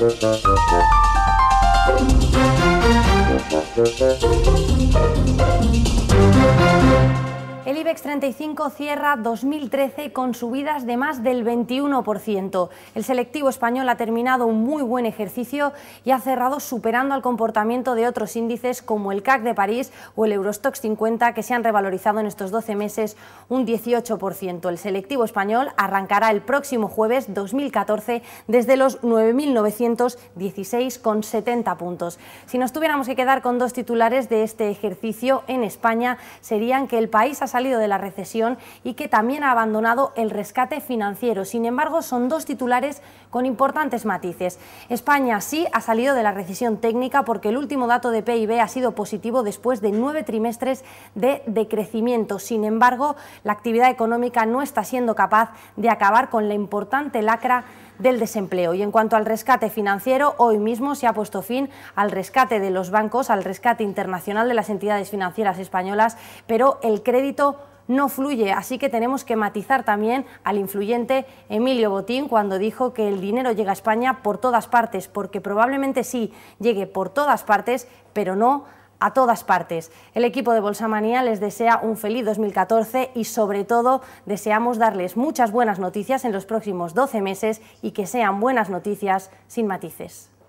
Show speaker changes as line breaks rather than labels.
Thank IBEX 35 cierra 2013 con subidas de más del 21%. El selectivo español ha terminado un muy buen ejercicio y ha cerrado superando al comportamiento de otros índices como el CAC de París o el Eurostox 50 que se han revalorizado en estos 12 meses un 18%. El selectivo español arrancará el próximo jueves 2014 desde los 9.916,70 puntos. Si nos tuviéramos que quedar con dos titulares de este ejercicio en España serían que el país ha salido de la recesión y que también ha abandonado el rescate financiero. Sin embargo, son dos titulares con importantes matices. España sí ha salido de la recesión técnica porque el último dato de PIB ha sido positivo después de nueve trimestres de decrecimiento. Sin embargo, la actividad económica no está siendo capaz de acabar con la importante lacra del desempleo. Y en cuanto al rescate financiero, hoy mismo se ha puesto fin al rescate de los bancos, al rescate internacional de las entidades financieras españolas, pero el crédito no fluye, así que tenemos que matizar también al influyente Emilio Botín cuando dijo que el dinero llega a España por todas partes, porque probablemente sí llegue por todas partes, pero no a todas partes. El equipo de Bolsa Manía les desea un feliz 2014 y sobre todo deseamos darles muchas buenas noticias en los próximos 12 meses y que sean buenas noticias sin matices.